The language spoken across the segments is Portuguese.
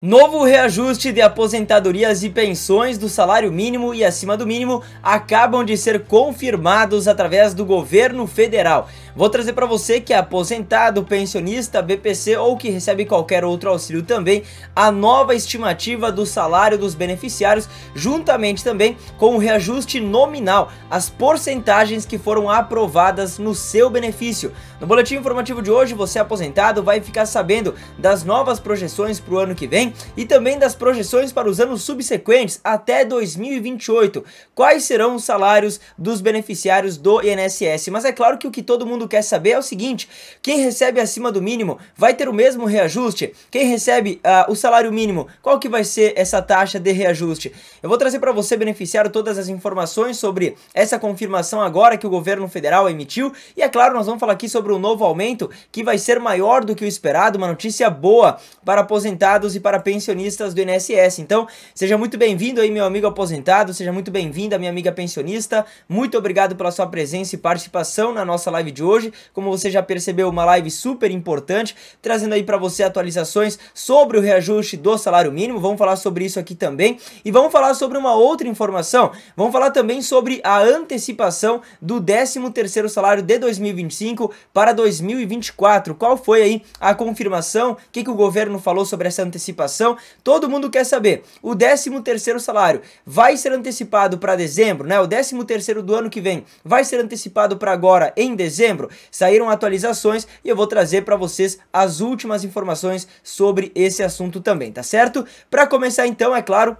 Novo reajuste de aposentadorias e pensões do salário mínimo e acima do mínimo acabam de ser confirmados através do governo federal. Vou trazer para você que é aposentado, pensionista, BPC ou que recebe qualquer outro auxílio também, a nova estimativa do salário dos beneficiários, juntamente também com o reajuste nominal, as porcentagens que foram aprovadas no seu benefício. No boletim informativo de hoje, você aposentado vai ficar sabendo das novas projeções para o ano que vem e também das projeções para os anos subsequentes até 2028. Quais serão os salários dos beneficiários do INSS? Mas é claro que o que todo mundo quer saber é o seguinte: quem recebe acima do mínimo vai ter o mesmo reajuste? Quem recebe uh, o salário mínimo, qual que vai ser essa taxa de reajuste? Eu vou trazer para você, beneficiário, todas as informações sobre essa confirmação agora que o governo federal emitiu e é claro, nós vamos falar aqui sobre o um novo aumento que vai ser maior do que o esperado, uma notícia boa para aposentados e para para pensionistas do INSS. Então, seja muito bem-vindo aí, meu amigo aposentado, seja muito bem-vinda, minha amiga pensionista. Muito obrigado pela sua presença e participação na nossa live de hoje. Como você já percebeu, uma live super importante, trazendo aí para você atualizações sobre o reajuste do salário mínimo. Vamos falar sobre isso aqui também e vamos falar sobre uma outra informação. Vamos falar também sobre a antecipação do 13º salário de 2025 para 2024. Qual foi aí a confirmação? O que, que o governo falou sobre essa antecipação? inflação, todo mundo quer saber. O 13º salário vai ser antecipado para dezembro, né? O 13º do ano que vem vai ser antecipado para agora em dezembro. Saíram atualizações e eu vou trazer para vocês as últimas informações sobre esse assunto também, tá certo? Para começar então, é claro,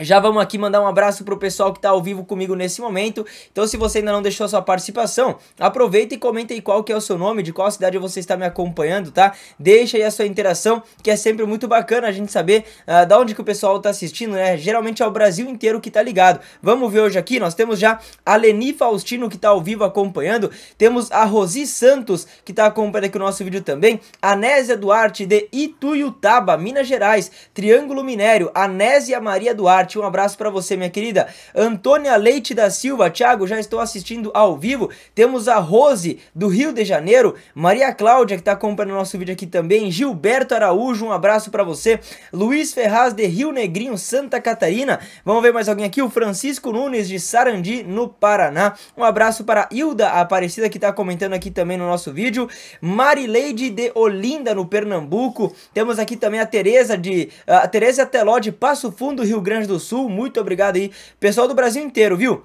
já vamos aqui mandar um abraço pro pessoal que tá ao vivo comigo nesse momento. Então, se você ainda não deixou sua participação, aproveita e comenta aí qual que é o seu nome, de qual cidade você está me acompanhando, tá? Deixa aí a sua interação, que é sempre muito bacana a gente saber uh, da onde que o pessoal tá assistindo, né? Geralmente é o Brasil inteiro que tá ligado. Vamos ver hoje aqui, nós temos já a Leni Faustino que tá ao vivo acompanhando, temos a Rosi Santos que tá acompanhando aqui o nosso vídeo também, a Nésia Duarte de Ituiutaba, Minas Gerais, Triângulo Minério, Anésia Maria Duarte um abraço para você, minha querida. Antônia Leite da Silva. Thiago, já estou assistindo ao vivo. Temos a Rose, do Rio de Janeiro. Maria Cláudia, que está acompanhando o nosso vídeo aqui também. Gilberto Araújo, um abraço para você. Luiz Ferraz, de Rio Negrinho, Santa Catarina. Vamos ver mais alguém aqui. O Francisco Nunes, de Sarandi, no Paraná. Um abraço para Hilda Aparecida, que está comentando aqui também no nosso vídeo. Marileide de Olinda, no Pernambuco. Temos aqui também a Tereza de... A Tereza Teló, de Passo Fundo, Rio Grande do Sul, muito obrigado aí. Pessoal do Brasil inteiro, viu?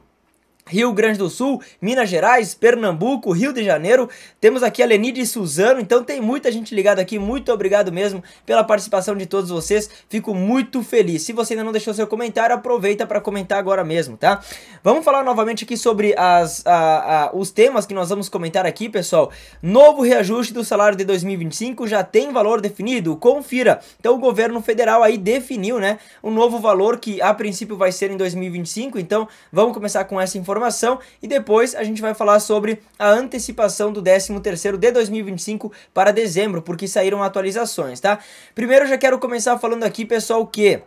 Rio Grande do Sul, Minas Gerais, Pernambuco, Rio de Janeiro. Temos aqui a Lenide Suzano, então tem muita gente ligada aqui. Muito obrigado mesmo pela participação de todos vocês. Fico muito feliz. Se você ainda não deixou seu comentário, aproveita para comentar agora mesmo, tá? Vamos falar novamente aqui sobre as, a, a, os temas que nós vamos comentar aqui, pessoal. Novo reajuste do salário de 2025 já tem valor definido? Confira. Então o governo federal aí definiu, né, o um novo valor que a princípio vai ser em 2025. Então vamos começar com essa informação informação e depois a gente vai falar sobre a antecipação do 13º de 2025 para dezembro, porque saíram atualizações, tá? Primeiro eu já quero começar falando aqui, pessoal, que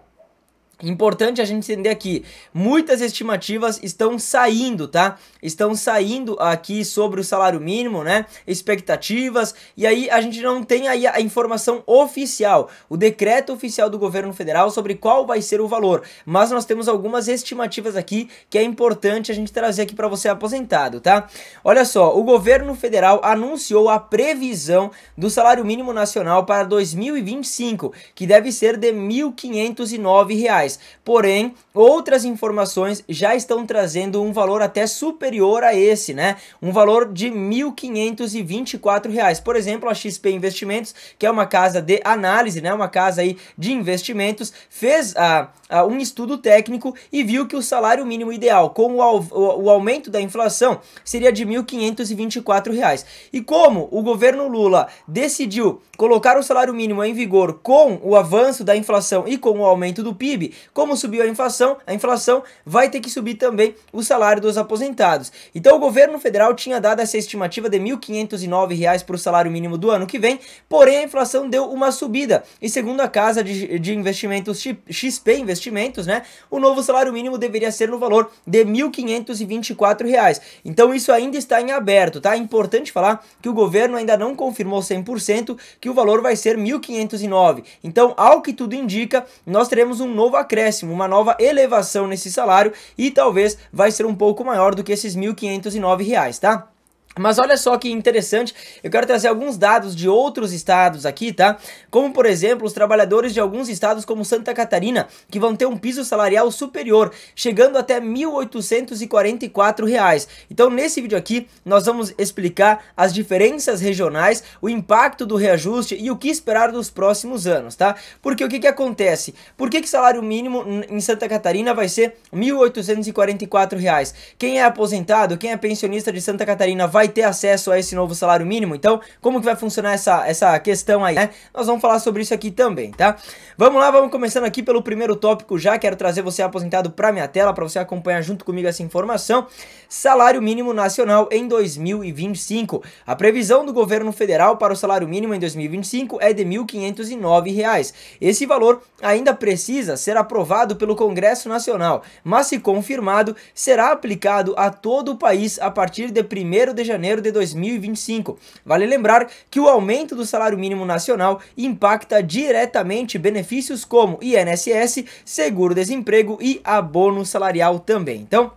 Importante a gente entender aqui, muitas estimativas estão saindo, tá? Estão saindo aqui sobre o salário mínimo, né? Expectativas, e aí a gente não tem aí a informação oficial, o decreto oficial do governo federal sobre qual vai ser o valor, mas nós temos algumas estimativas aqui que é importante a gente trazer aqui para você aposentado, tá? Olha só, o governo federal anunciou a previsão do salário mínimo nacional para 2025, que deve ser de R$ 1.509 reais. Porém, outras informações já estão trazendo um valor até superior a esse, né? Um valor de R$ 1.524. Por exemplo, a XP Investimentos, que é uma casa de análise, né? Uma casa aí de investimentos, fez a, ah, a ah, um estudo técnico e viu que o salário mínimo ideal com o, o, o aumento da inflação seria de R$ 1.524. E como o governo Lula decidiu colocar o salário mínimo em vigor com o avanço da inflação e com o aumento do PIB, como subiu a inflação, a inflação vai ter que subir também o salário dos aposentados. Então o governo federal tinha dado essa estimativa de R$ 1.509 para o salário mínimo do ano que vem, porém a inflação deu uma subida. E segundo a casa de, de investimentos XP Investimentos, né, o novo salário mínimo deveria ser no valor de R$ 1.524. Então isso ainda está em aberto, tá? É importante falar que o governo ainda não confirmou 100% que o valor vai ser 1.509. Então, ao que tudo indica, nós teremos um novo acréscimo, uma nova elevação nesse salário e talvez vai ser um pouco maior do que esses R$ 1.509, tá? Mas olha só que interessante, eu quero trazer alguns dados de outros estados aqui, tá? Como, por exemplo, os trabalhadores de alguns estados como Santa Catarina, que vão ter um piso salarial superior, chegando até R$ 1.844. Reais. Então, nesse vídeo aqui, nós vamos explicar as diferenças regionais, o impacto do reajuste e o que esperar dos próximos anos, tá? Porque o que, que acontece? Por que o salário mínimo em Santa Catarina vai ser R$ 1.844? Reais? Quem é aposentado, quem é pensionista de Santa Catarina vai vai ter acesso a esse novo salário mínimo. Então, como que vai funcionar essa, essa questão aí, né? Nós vamos falar sobre isso aqui também, tá? Vamos lá, vamos começando aqui pelo primeiro tópico já. Quero trazer você aposentado para minha tela, para você acompanhar junto comigo essa informação. Salário mínimo nacional em 2025. A previsão do governo federal para o salário mínimo em 2025 é de R$ 1.509. Esse valor ainda precisa ser aprovado pelo Congresso Nacional, mas se confirmado, será aplicado a todo o país a partir de 1 de janeiro janeiro de 2025. Vale lembrar que o aumento do salário mínimo nacional impacta diretamente benefícios como INSS, seguro-desemprego e abono salarial também. Então,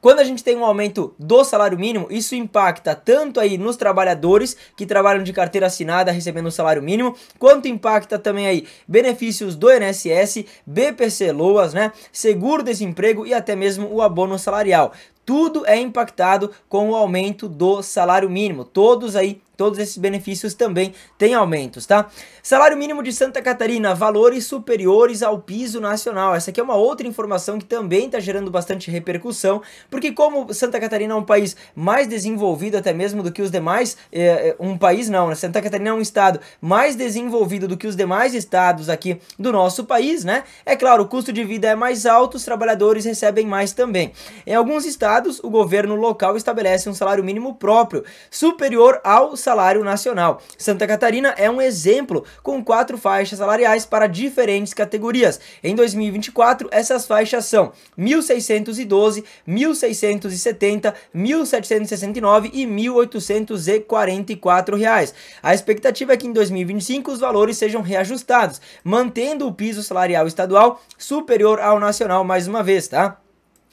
quando a gente tem um aumento do salário mínimo, isso impacta tanto aí nos trabalhadores que trabalham de carteira assinada recebendo o salário mínimo, quanto impacta também aí benefícios do INSS, BPC Loas, né, seguro-desemprego e até mesmo o abono salarial tudo é impactado com o aumento do salário mínimo. Todos aí, todos esses benefícios também têm aumentos, tá? Salário mínimo de Santa Catarina, valores superiores ao piso nacional. Essa aqui é uma outra informação que também está gerando bastante repercussão, porque como Santa Catarina é um país mais desenvolvido até mesmo do que os demais, é, um país não, né? Santa Catarina é um estado mais desenvolvido do que os demais estados aqui do nosso país, né? É claro, o custo de vida é mais alto, os trabalhadores recebem mais também. Em alguns estados o governo local estabelece um salário mínimo próprio, superior ao salário nacional. Santa Catarina é um exemplo, com quatro faixas salariais para diferentes categorias. Em 2024, essas faixas são 1.612, 1.670, 1.769 e 1.844 reais. A expectativa é que em 2025 os valores sejam reajustados, mantendo o piso salarial estadual superior ao nacional mais uma vez, tá?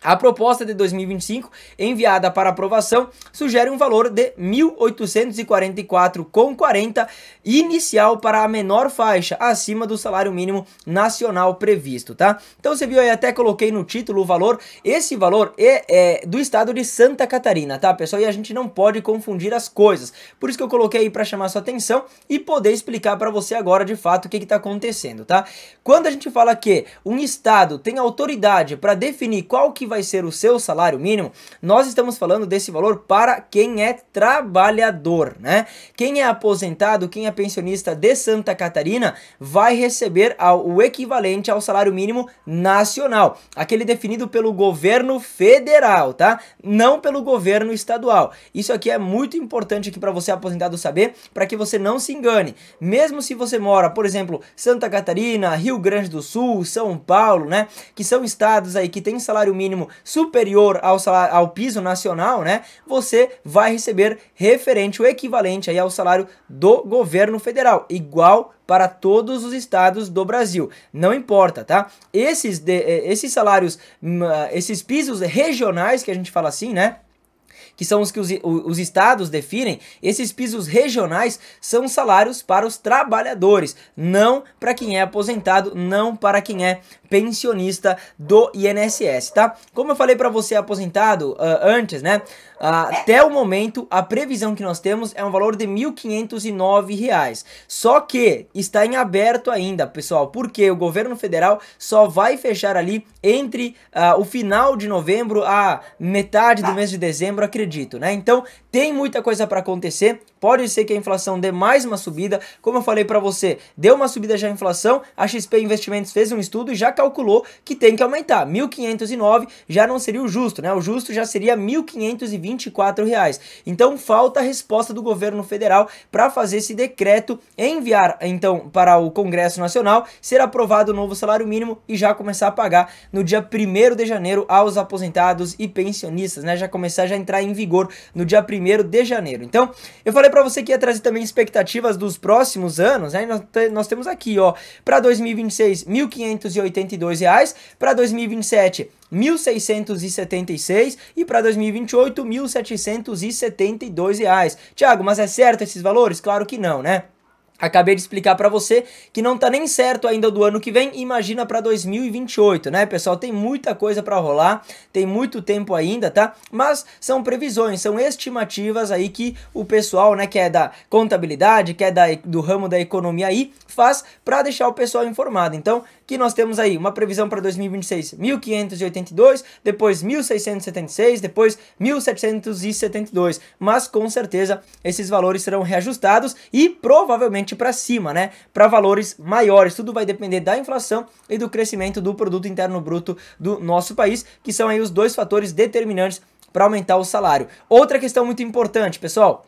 A proposta de 2025, enviada para aprovação, sugere um valor de 1.844,40 inicial para a menor faixa, acima do salário mínimo nacional previsto, tá? Então você viu aí, até coloquei no título o valor. Esse valor é, é do estado de Santa Catarina, tá, pessoal? E a gente não pode confundir as coisas. Por isso que eu coloquei aí para chamar sua atenção e poder explicar para você agora de fato o que está acontecendo, tá? Quando a gente fala que um estado tem autoridade para definir qual que vai vai ser o seu salário mínimo, nós estamos falando desse valor para quem é trabalhador, né? Quem é aposentado, quem é pensionista de Santa Catarina, vai receber o equivalente ao salário mínimo nacional, aquele definido pelo governo federal, tá? Não pelo governo estadual. Isso aqui é muito importante aqui para você aposentado saber, para que você não se engane. Mesmo se você mora, por exemplo, Santa Catarina, Rio Grande do Sul, São Paulo, né, que são estados aí que tem salário mínimo mínimo superior ao, salário, ao piso nacional, né? Você vai receber referente, o equivalente aí ao salário do governo federal, igual para todos os estados do Brasil. Não importa, tá? Esses, de, eh, esses salários, hum, ah, esses pisos regionais que a gente fala assim, né? que são os que os, os estados definem, esses pisos regionais são salários para os trabalhadores, não para quem é aposentado, não para quem é pensionista do INSS, tá? Como eu falei para você aposentado uh, antes, né? Uh, até o momento, a previsão que nós temos é um valor de R$ 1.509. Só que está em aberto ainda, pessoal, porque o governo federal só vai fechar ali entre uh, o final de novembro a metade do tá. mês de dezembro, acredito acredito, né? Então tem muita coisa para acontecer. Pode ser que a inflação dê mais uma subida. Como eu falei para você, deu uma subida já a inflação. A XP Investimentos fez um estudo e já calculou que tem que aumentar. 1.509 já não seria o justo, né? O justo já seria 1.524 reais. Então falta a resposta do governo federal para fazer esse decreto enviar então para o Congresso Nacional, ser aprovado o novo salário mínimo e já começar a pagar no dia 1 de janeiro aos aposentados e pensionistas, né? Já começar já entrar em vigor no dia 1 de janeiro. Então, eu falei para você que ia trazer também expectativas dos próximos anos, né? Nós, nós temos aqui, ó, para 2026, R$ 1.582, para 2027, 1.676 e para 2028 R$ 1.772. Tiago, mas é certo esses valores? Claro que não, né? Acabei de explicar para você que não tá nem certo ainda do ano que vem, imagina para 2028, né, pessoal? Tem muita coisa para rolar, tem muito tempo ainda, tá? Mas são previsões, são estimativas aí que o pessoal, né, que é da contabilidade, que é da, do ramo da economia aí, faz para deixar o pessoal informado. Então, que nós temos aí uma previsão para 2026 1582, depois 1676, depois 1772. Mas com certeza esses valores serão reajustados e provavelmente para cima, né? Para valores maiores. Tudo vai depender da inflação e do crescimento do produto interno bruto do nosso país, que são aí os dois fatores determinantes para aumentar o salário. Outra questão muito importante, pessoal,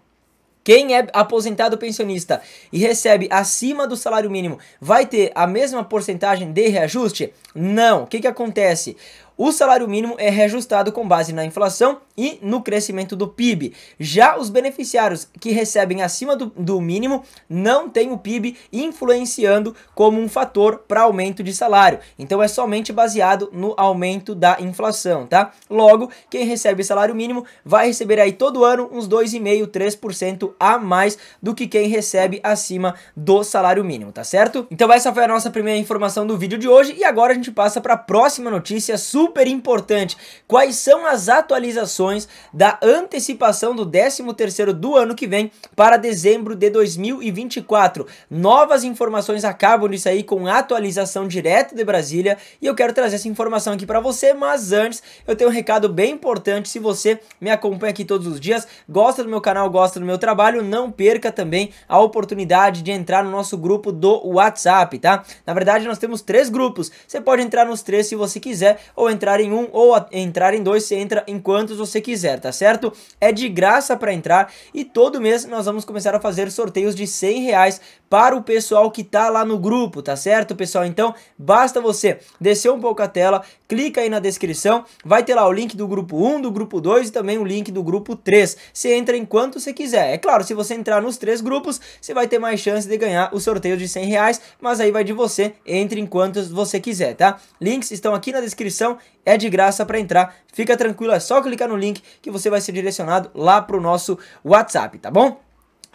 quem é aposentado pensionista e recebe acima do salário mínimo vai ter a mesma porcentagem de reajuste? Não. O que, que acontece? o salário mínimo é reajustado com base na inflação e no crescimento do PIB. Já os beneficiários que recebem acima do, do mínimo não têm o PIB influenciando como um fator para aumento de salário. Então é somente baseado no aumento da inflação, tá? Logo, quem recebe salário mínimo vai receber aí todo ano uns 2,5%, 3% a mais do que quem recebe acima do salário mínimo, tá certo? Então essa foi a nossa primeira informação do vídeo de hoje e agora a gente passa para a próxima notícia super super importante. Quais são as atualizações da antecipação do 13º do ano que vem para dezembro de 2024? Novas informações acabam de sair com atualização direto de Brasília e eu quero trazer essa informação aqui para você, mas antes eu tenho um recado bem importante. Se você me acompanha aqui todos os dias, gosta do meu canal, gosta do meu trabalho, não perca também a oportunidade de entrar no nosso grupo do WhatsApp, tá? Na verdade, nós temos três grupos. Você pode entrar nos três se você quiser ou entrar entrar em um ou entrar em dois, você entra em quantos você quiser, tá certo? É de graça para entrar e todo mês nós vamos começar a fazer sorteios de 100 reais para o pessoal que tá lá no grupo, tá certo, pessoal? Então, basta você descer um pouco a tela, clica aí na descrição, vai ter lá o link do grupo 1, do grupo 2 e também o link do grupo 3. Você entra em quanto você quiser. É claro, se você entrar nos três grupos, você vai ter mais chance de ganhar o sorteio de 100 reais, mas aí vai de você, entre em quantos você quiser, tá? Links estão aqui na descrição é de graça para entrar. Fica tranquilo, é só clicar no link que você vai ser direcionado lá para o nosso WhatsApp, tá bom?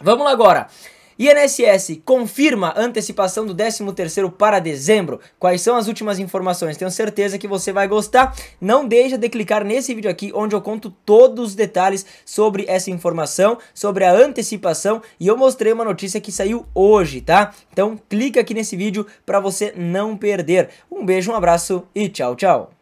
Vamos lá agora. INSS confirma antecipação do 13º para dezembro. Quais são as últimas informações? Tenho certeza que você vai gostar. Não deixa de clicar nesse vídeo aqui onde eu conto todos os detalhes sobre essa informação, sobre a antecipação e eu mostrei uma notícia que saiu hoje, tá? Então clica aqui nesse vídeo para você não perder. Um beijo, um abraço e tchau, tchau.